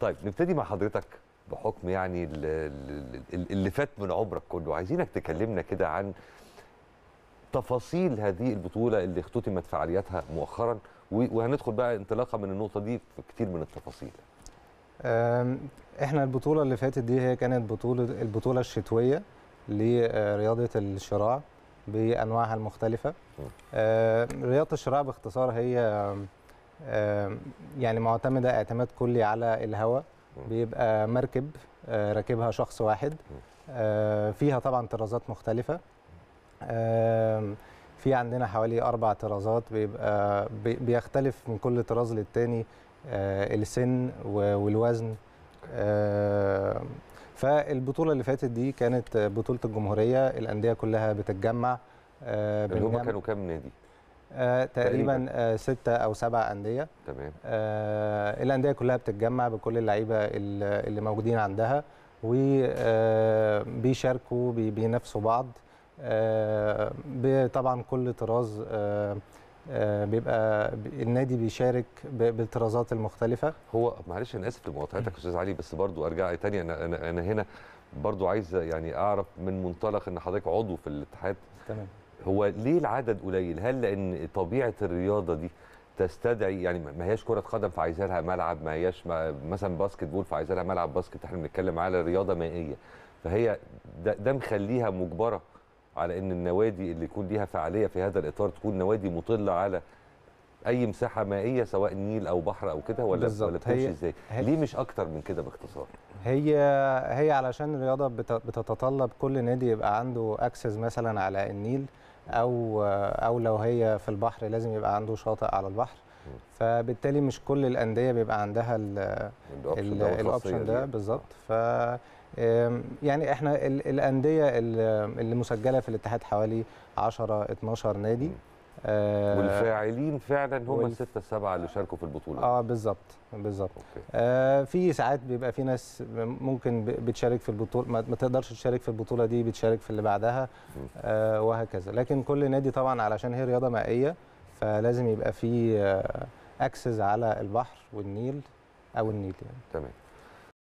طيب نبتدي مع حضرتك بحكم يعني اللي فات من عمرك كله عايزينك تكلمنا كده عن تفاصيل هذه البطوله اللي اختتمت فعالياتها مؤخرا وهندخل بقى انطلاقا من النقطه دي في كتير من التفاصيل احنا البطوله اللي فاتت دي هي كانت بطوله البطوله الشتويه لرياضه الشراع بانواعها المختلفه رياضه الشراع باختصار هي يعني معتمده اعتماد كلي على الهواء بيبقى مركب آه، راكبها شخص واحد آه، فيها طبعا طرازات مختلفه في عندنا حوالي اربع طرازات بيبقى بيختلف من كل طراز للتاني آه، السن والوزن فالبطوله اللي فاتت دي كانت بطوله الجمهوريه الانديه كلها بتتجمع اللي يعني هم كانوا كام نادي؟ آه تقريبا آه ستة أو سبع أندية تمام آه الأندية كلها بتتجمع بكل اللعيبة اللي موجودين عندها وبيشاركوا آه، بينافسوا بعض آه، طبعا كل طراز آه، بيبقى النادي بيشارك بالطرازات المختلفة هو معلش أنا آسف لمقاطعتك أستاذ علي بس برضو أرجع تاني أنا أنا هنا برضو عايز يعني أعرف من منطلق إن حضرتك عضو في الاتحاد تمام هو ليه العدد قليل هل لان طبيعه الرياضه دي تستدعي يعني ما هياش كره قدم فعايزه لها ملعب ما هياش مثلا باسكت بول فعايزه لها ملعب باسكت احنا بنتكلم على رياضه مائيه فهي ده, ده مخليها مجبره على ان النوادي اللي يكون ليها فعاليه في هذا الاطار تكون نوادي مطله على اي مساحه مائيه سواء نيل او بحر او كده ولا بالزبط. ولا بتمشي ازاي ليه مش اكتر من كده باختصار هي هي علشان الرياضه بتتطلب كل نادي يبقى عنده اكسس مثلا على النيل او او لو هي في البحر لازم يبقى عنده شاطئ على البحر فبالتالي مش كل الانديه بيبقى عندها الاوبشن ده بالظبط آه. ف يعني احنا الانديه اللي مسجله في الاتحاد حوالي 10 12 نادي م. آه، والفاعلين فعلا هم وال... الستة السبعة اللي شاركوا في البطولة اه بالظبط بالظبط آه في ساعات بيبقى في ناس ممكن بتشارك في البطولة ما تقدرش تشارك في البطولة دي بتشارك في اللي بعدها آه وهكذا لكن كل نادي طبعا علشان هي رياضة مائية فلازم يبقى في آه اكسس على البحر والنيل او النيل يعني تمام